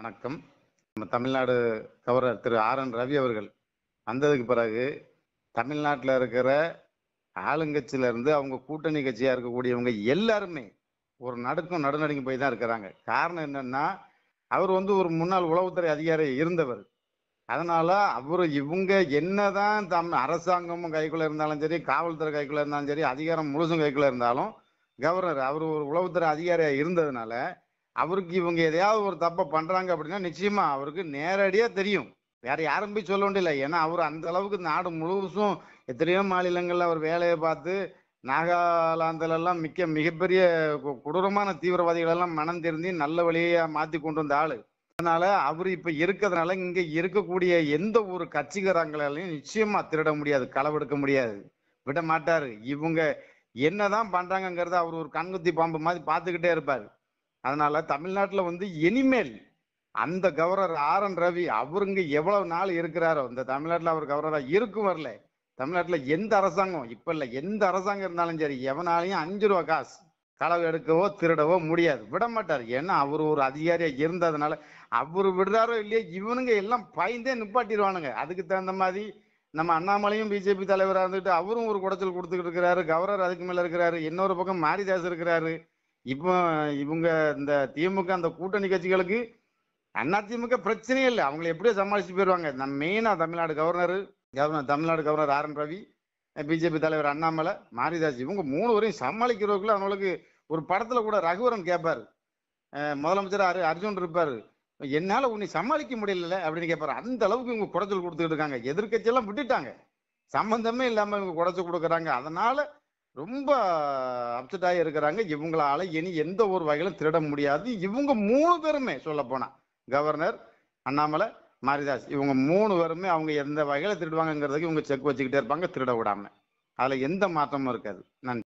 வணக்கம் நம்ம தமிழ்நாடு கவர்னர் திரு R N Ravi அவர்கள் வந்ததுக்கு பிறகு தமிழ்நாட்டில் இருக்கிற ஆளுங்கட்சியிலேருந்து அவங்க கூட்டணி கட்சியாக இருக்கக்கூடியவங்க எல்லாருமே ஒரு நடுக்கம் நடுநடுங்கி போய் தான் இருக்கிறாங்க காரணம் என்னென்னா அவர் வந்து ஒரு முன்னாள் உளவுத்துறை அதிகாரி இருந்தவர் அதனால் அவர் இவங்க என்னதான் தம் அரசாங்கமும் கைக்குள்ளே இருந்தாலும் சரி காவல்துறை கைக்குள்ளே இருந்தாலும் சரி அதிகாரம் முழுசும் கைக்குள்ளே இருந்தாலும் கவர்னர் அவர் ஒரு உளவுத்துறை அதிகாரியாக இருந்ததுனால அவருக்கு இவங்க எதையாவது ஒரு தப்பை பண்றாங்க அப்படின்னா நிச்சயமா அவருக்கு நேரடியா தெரியும் வேற யாரும் போய் சொல்ல வேண்டியதில்லை ஏன்னா அவர் அந்த அளவுக்கு நாடு முழுவதும் எத்தனையோ மாநிலங்கள்ல அவர் வேலையை பார்த்து நாகாலாந்துல எல்லாம் மிக்க மிகப்பெரிய கொடூரமான தீவிரவாதிகள் எல்லாம் மனம் திருந்தி நல்ல வழியாக மாத்தி கொண்டு வந்த ஆளு அதனால அவர் இப்ப இருக்கிறதுனால இங்க இருக்கக்கூடிய எந்த ஒரு கட்சிகரங்களாலையும் நிச்சயமா திருட முடியாது களவெடுக்க முடியாது விட மாட்டாரு இவங்க என்னதான் பண்றாங்கிறத அவர் ஒரு கண்குத்தி பாம்பு மாதிரி பார்த்துக்கிட்டே இருப்பாரு அதனால தமிழ்நாட்டில் வந்து இனிமேல் அந்த கவர்னர் ஆர் என் ரவி அவருங்க எவ்வளவு நாள் இருக்கிறாரோ இந்த தமிழ்நாட்டில் அவர் கவர்னரா இருக்கும் வரல தமிழ்நாட்டில் எந்த அரசாங்கம் இப்ப இல்லை எந்த அரசாங்கம் இருந்தாலும் சரி எவனாலையும் அஞ்சு ரூபா காசு களவு எடுக்கவோ திருடவோ முடியாது விட மாட்டார் ஏன்னா அவர் ஒரு அதிகாரியா இருந்ததுனால அவர் விடுறாரோ இல்லையோ இவனுங்க எல்லாம் பயந்தே நிப்பாட்டிடுவானுங்க அதுக்கு தகுந்த மாதிரி நம்ம அண்ணாமலையும் பிஜேபி தலைவராக இருந்துட்டு அவரும் ஒரு குடைச்சல் கொடுத்துக்கிட்டு இருக்கிறாரு கவர்னர் அதுக்கு மேல இருக்கிறாரு இன்னொரு பக்கம் மாரிதாஸ் இருக்கிறாரு இப்போ இவங்க இந்த திமுக அந்த கூட்டணி கட்சிகளுக்கு அண்ணா திமுக பிரச்சனையே இல்லை அவங்களை எப்படியோ சமாளிச்சு போயிடுவாங்க நம்ம மெயினாக Tamil Nadu governor governor Tamil Nadu governor R N Ravi BJP தலைவர் அண்ணாமலை மாரிதாஸ் இவங்க மூணு வரையும் சமாளிக்கிறவர்களும் அவங்களுக்கு ஒரு படத்தில் கூட ரகுவரன் கேட்பாரு முதலமைச்சர் அரு அர்ஜுன் இருப்பார் என்னால் உன்னை சமாளிக்க முடியல அப்படின்னு கேட்பாரு அந்த அளவுக்கு இவங்க குடைச்சல் கொடுத்துக்கிட்டு இருக்காங்க எதிர்கட்சியெல்லாம் விட்டுட்டாங்க சம்பந்தமே இல்லாமல் இவங்க குடைச்சல் கொடுக்குறாங்க அதனால ரொம்ப அப்செட்டாக இருக்கிறாங்க இவங்களால இனி எந்த ஒரு வகையிலும் திருட முடியாது இவங்க மூணு பேருமே சொல்ல போனா கவர்னர் அண்ணாமலை மாரிதாஸ் இவங்க மூணு பேருமே அவங்க எந்த வகையில திருடுவாங்கங்கிறதுக்கு இவங்க செக் வச்சுக்கிட்டே இருப்பாங்க திருட விடாம அதுல எந்த மாற்றமும் இருக்காது நன்றி